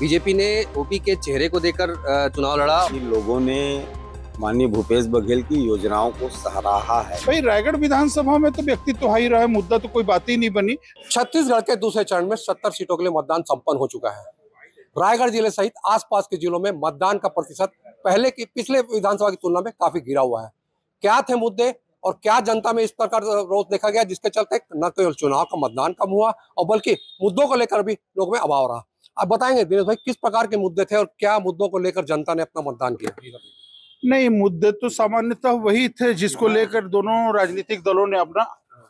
BJP ने OP के चेहरे को देकर चुनाव लड़ा लोगों ने माननीय भूपेश बघेल की योजनाओं को सराहा है भाई रायगढ़ विधानसभा में तो व्यक्तित्व तो हाई रहा है मुद्दा तो कोई बात ही नहीं बनी छत्तीसगढ़ के दूसरे चरण में सत्तर सीटों के लिए मतदान संपन्न हो चुका है रायगढ़ जिले सहित आसपास के जिलों में मतदान का प्रतिशत पहले की पिछले विधानसभा की तुलना में काफी गिरा हुआ है क्या थे मुद्दे और क्या जनता में इस प्रकार रोध देखा गया जिसके चलते न केवल चुनाव का मतदान कम हुआ और बल्कि मुद्दों को लेकर भी लोग में अभाव रहा आप बताएंगे दिनेश भाई किस प्रकार के मुद्दे थे और क्या मुद्दों को लेकर जनता ने अपना मतदान किया नहीं मुद्दे तो सामान्यतः वही थे जिसको हाँ। लेकर दोनों राजनीतिक दलों ने अपना हाँ,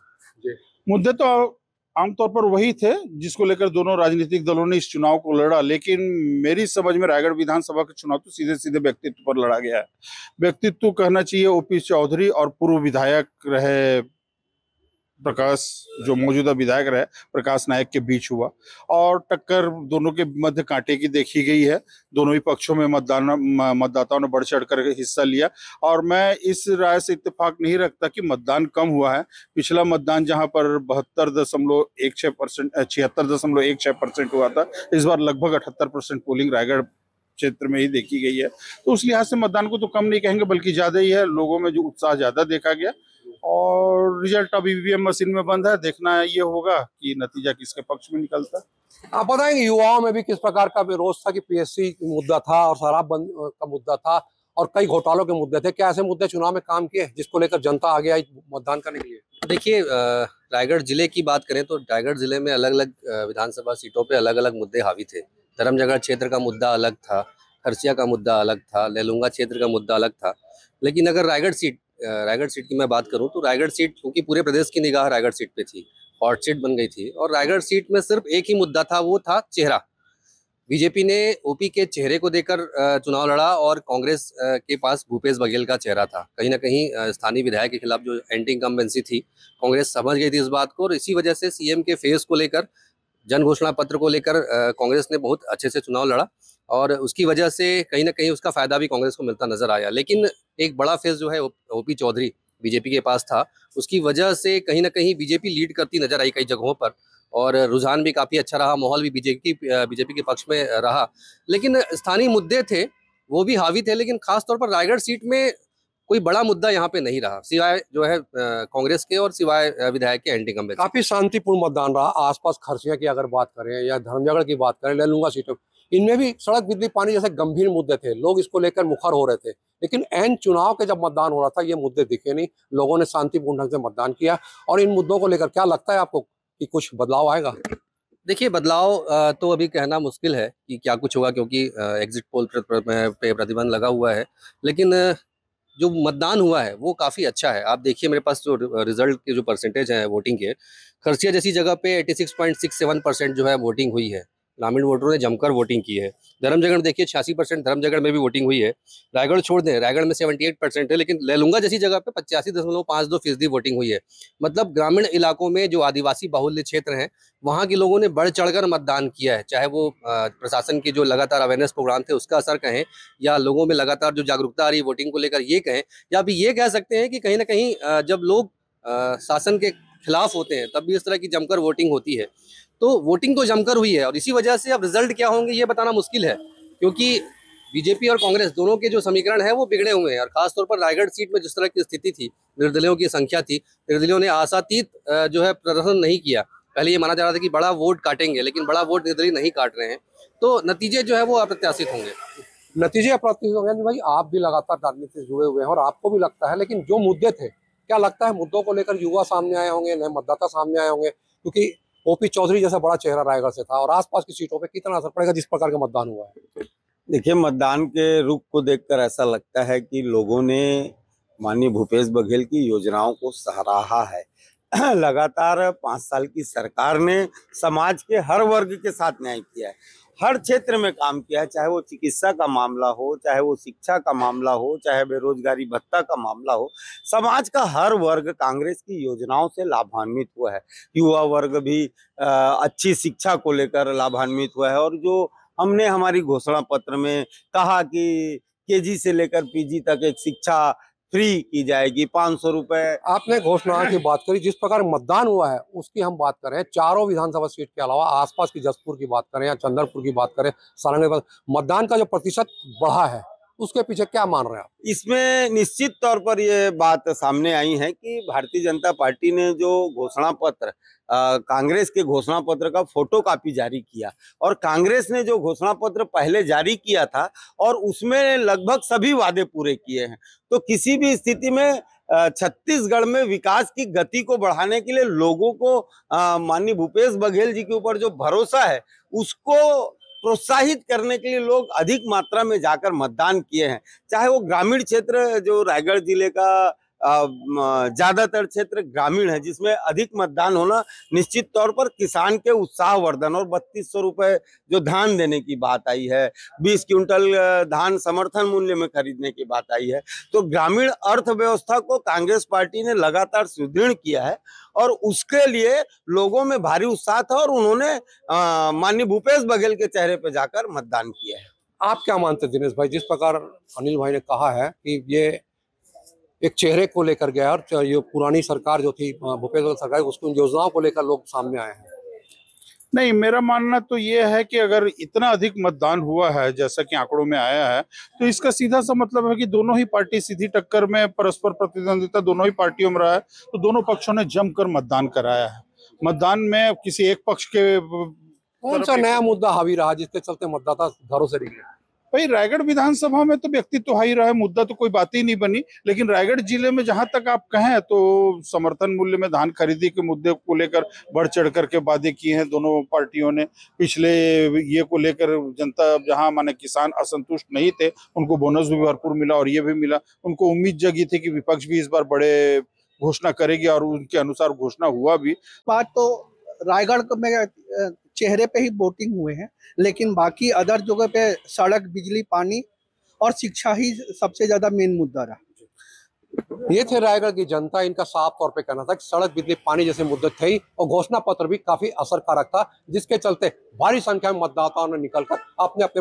मुद्दे तो आमतौर पर वही थे जिसको लेकर दोनों राजनीतिक दलों ने इस चुनाव को लड़ा लेकिन मेरी समझ में रायगढ़ विधानसभा के चुनाव तो सीधे सीधे व्यक्तित्व पर लड़ा गया है व्यक्तित्व कहना चाहिए ओपी चौधरी और पूर्व विधायक रहे प्रकाश जो मौजूदा विधायक रहे प्रकाश नायक के बीच हुआ और टक्कर दोनों के मध्य कांटे की देखी गई है दोनों ही पक्षों में मतदान मतदाताओं ने बढ़ चढ़ कर हिस्सा लिया और मैं इस राय से इत्तेफाक नहीं रखता कि मतदान कम हुआ है पिछला मतदान जहां पर बहत्तर दशमलव एक छः परसेंट छिहत्तर दशमलव एक छः परसेंट हुआ था इस बार लगभग अठहत्तर परसेंट पोलिंग रायगढ़ क्षेत्र में ही देखी गई है तो उस लिहाज से मतदान को तो कम नहीं कहेंगे बल्कि ज़्यादा ही है लोगों में जो उत्साह ज़्यादा देखा गया और रिजल्ट अब ईवीएम मशीन में बंद है देखना ये होगा कि नतीजा किसके पक्ष में निकलता है आप बताएंगे युवाओं में भी किस प्रकार का विरोध था कि पीएससी मुद्दा था और शराब बंद का मुद्दा था और कई घोटालों के मुद्दे थे क्या ऐसे मुद्दे चुनाव में काम किए जिसको लेकर जनता आगे आई मतदान करने के लिए देखिए रायगढ़ जिले की बात करें तो रायगढ़ जिले में अलग अलग विधानसभा सीटों पर अलग अलग मुद्दे हावी थे धर्मजगढ़ क्षेत्र का मुद्दा अलग था खरसिया का मुद्दा अलग था लेलुंगा क्षेत्र का मुद्दा अलग था लेकिन अगर रायगढ़ सीट रायगढ़ सीट की मैं बात करूं तो रायगढ़ सीट क्योंकि पूरे प्रदेश की निगाह रायगढ़ सीट पे थी हॉट सीट बन गई थी और रायगढ़ सीट में सिर्फ एक ही मुद्दा था वो था चेहरा बीजेपी ने ओपी के चेहरे को देकर चुनाव लड़ा और कांग्रेस के पास भूपेश बघेल का चेहरा था कहीं ना कहीं स्थानीय विधायक के खिलाफ जो एंटी इंकम्बेंसी थी कांग्रेस समझ गई थी इस बात को और इसी वजह से सीएम के फेस को लेकर जन घोषणा पत्र को लेकर कांग्रेस ने बहुत अच्छे से चुनाव लड़ा और उसकी वजह से कहीं ना कहीं उसका फ़ायदा भी कांग्रेस को मिलता नजर आया लेकिन एक बड़ा फेस जो है ओ पी चौधरी बीजेपी के पास था उसकी वजह से कहीं ना कहीं बीजेपी लीड करती नजर आई कई जगहों पर और रुझान भी काफ़ी अच्छा रहा माहौल भी बीजेपी बीजेपी के पक्ष में रहा लेकिन स्थानीय मुद्दे थे वो भी हावी थे लेकिन खासतौर पर रायगढ़ सीट में कोई बड़ा मुद्दा यहाँ पे नहीं रहा सिवाय जो है कांग्रेस के और सिवाय विधायक के एंटी कम्बे काफी शांतिपूर्ण मतदान रहा आसपास खर्चिया की अगर बात करें या धर्मनगर की बात करें ललूंगा सीटों इनमें भी सड़क बिजली पानी जैसे गंभीर मुद्दे थे लोग इसको लेकर मुखर हो रहे थे लेकिन एन चुनाव के जब मतदान हो रहा था ये मुद्दे दिखे नहीं लोगों ने शांतिपूर्ण ढंग से मतदान किया और इन मुद्दों को लेकर क्या लगता है आपको कि कुछ बदलाव आएगा देखिए बदलाव तो अभी कहना मुश्किल है कि क्या कुछ होगा क्योंकि एग्जिट पोल पे प्रतिबंध लगा हुआ है लेकिन जो मतदान हुआ है वो काफ़ी अच्छा है आप देखिए मेरे पास जो रिजल्ट के जो परसेंटेज हैं वोटिंग के खरसिया जैसी जगह पे 86.67 परसेंट जो है वोटिंग हुई है ग्रामीण वोटरों ने जमकर वोटिंग की है धर्मजगढ़ देखिए छियासी परसेंट धर्मजगढ़ में भी वोटिंग हुई है रायगढ़ छोड़ दें रायगढ़ में सेवेंटी एट परसेंट है लेकिन लहलुंगा जैसी जगह पे पचासी दशमलव पाँच दो फीसदी वोटिंग हुई है मतलब ग्रामीण इलाकों में जो आदिवासी बाहुल्य क्षेत्र हैं वहाँ के लोगों ने बढ़ चढ़कर मतदान किया है चाहे वो प्रशासन के जो लगातार अवेयरनेस प्रोग्राम थे उसका असर कहें या लोगों में लगातार जो जागरूकता आ रही है वोटिंग को लेकर ये कहें या अभी ये कह सकते हैं कि कहीं ना कहीं जब लोग शासन के खिलाफ होते हैं तब भी इस तरह की जमकर वोटिंग होती है तो वोटिंग तो जमकर हुई है और इसी वजह से अब रिजल्ट क्या होंगे ये बताना मुश्किल है क्योंकि बीजेपी और कांग्रेस दोनों के जो समीकरण है वो बिगड़े हुए हैं और खासतौर पर रायगढ़ सीट में जिस तरह की स्थिति थी निर्दलियों की संख्या थी निर्दलियों ने आशातीत जो है प्रदर्शन नहीं किया पहले ये माना जा रहा था कि बड़ा वोट काटेंगे लेकिन बड़ा वोट निर्दलीय नहीं काट रहे हैं तो नतीजे जो है वो अप्रत्याशित होंगे नतीजे अप्रत्याशित होंगे भाई आप भी लगातार राजनीति से जुड़े हुए हैं और आपको भी लगता है लेकिन जो मुद्दे थे क्या लगता है मुद्दों को लेकर युवा सामने आए होंगे नए मतदाता सामने आए होंगे क्योंकि ओपी चौधरी जैसा बड़ा चेहरा रायगढ़ से था और आसपास की सीटों पे कितना असर पड़ेगा जिस प्रकार का मतदान हुआ है देखिए मतदान के रुख को देखकर ऐसा लगता है कि लोगों ने माननीय भूपेश बघेल की योजनाओं को सराहा है लगातार पाँच साल की सरकार ने समाज के हर वर्ग के साथ न्याय किया है हर क्षेत्र में काम किया है चाहे वो चिकित्सा का मामला हो चाहे वो शिक्षा का मामला हो चाहे बेरोजगारी भत्ता का मामला हो समाज का हर वर्ग कांग्रेस की योजनाओं से लाभान्वित हुआ है युवा वर्ग भी अच्छी शिक्षा को लेकर लाभान्वित हुआ है और जो हमने हमारी घोषणा पत्र में कहा कि केजी से लेकर पीजी तक एक शिक्षा फ्री की जाएगी पाँच सौ रूपए आपने घोषणा की बात करी जिस प्रकार मतदान हुआ है उसकी हम बात करें चारों विधानसभा सीट के अलावा आसपास की जसपुर की बात करें या चंद्रपुर की बात करें सारंग मतदान का जो प्रतिशत बढ़ा है उसके पीछे क्या मान रहे हैं इसमें निश्चित तौर पर ये बात सामने आई है कि भारतीय जनता पार्टी ने जो घोषणा पत्र कांग्रेस के घोषणा पत्र का फोटो कापी जारी किया और कांग्रेस ने जो घोषणा पत्र पहले जारी किया था और उसमें लगभग सभी वादे पूरे किए हैं तो किसी भी स्थिति में छत्तीसगढ़ में विकास की गति को बढ़ाने के लिए लोगों को माननीय भूपेश बघेल जी के ऊपर जो भरोसा है उसको प्रोत्साहित करने के लिए लोग अधिक मात्रा में जाकर मतदान किए हैं चाहे वो ग्रामीण क्षेत्र जो रायगढ़ जिले का ज्यादातर क्षेत्र ग्रामीण है जिसमें अधिक मतदान होना निश्चित तौर पर किसान के वर्धन और बत्तीस सौ रुपए जो धान देने की बात आई है बीस क्विंटल धान समर्थन मूल्य में खरीदने की बात आई है तो ग्रामीण अर्थव्यवस्था को कांग्रेस पार्टी ने लगातार सुदृढ़ किया है और उसके लिए लोगों में भारी उत्साह था और उन्होंने माननीय भूपेश बघेल के चेहरे पर जाकर मतदान किया है आप क्या मानते हैं दिनेश भाई जिस प्रकार अनिल भाई ने कहा है कि ये एक चेहरे को लेकर गया और ये पुरानी सरकार जो थी बघेल सरकार उसको योजनाओं को लेकर लोग सामने आए हैं नहीं मेरा मानना तो ये है कि अगर इतना अधिक मतदान हुआ है जैसा कि आंकड़ों में आया है तो इसका सीधा सा मतलब है कि दोनों ही पार्टी सीधी टक्कर में परस्पर प्रतिद्वंदिता दोनों ही पार्टियों में रहा है तो दोनों पक्षों ने जमकर मतदान कराया है मतदान में किसी एक पक्ष के कौन सा नया मुद्दा हावी रहा जिसके चलते मतदाता घरों से निकले भाई रायगढ़ विधानसभा में तो व्यक्तित्व हाई रहा है मुद्दा तो कोई बात ही नहीं बनी लेकिन रायगढ़ जिले में जहां तक आप कहें तो समर्थन मूल्य में धान खरीदी के मुद्दे को लेकर बढ़ चढ़ करके वादे किए हैं दोनों पार्टियों ने पिछले ये को लेकर जनता जहां माने किसान असंतुष्ट नहीं थे उनको बोनस भी भरपूर मिला और ये भी मिला उनको उम्मीद जगी थी कि विपक्ष भी इस बार बड़े घोषणा करेगी और उनके अनुसार घोषणा हुआ भी बात तो रायगढ़ में चेहरे पे ही बोटिंग हुए हैं लेकिन बाकी अदर जगह पे सड़क बिजली पानी और शिक्षा ही सबसे ज़्यादा मेन मुद्दा रहा ये थे रायगढ़ की जनता इनका साफ तौर पे कहना था कि सड़क बिजली पानी जैसे मुद्दे थे ही और घोषणा पत्र भी काफी असरकारक था जिसके चलते भारी संख्या में मतदाताओं ने निकलकर अपने अपने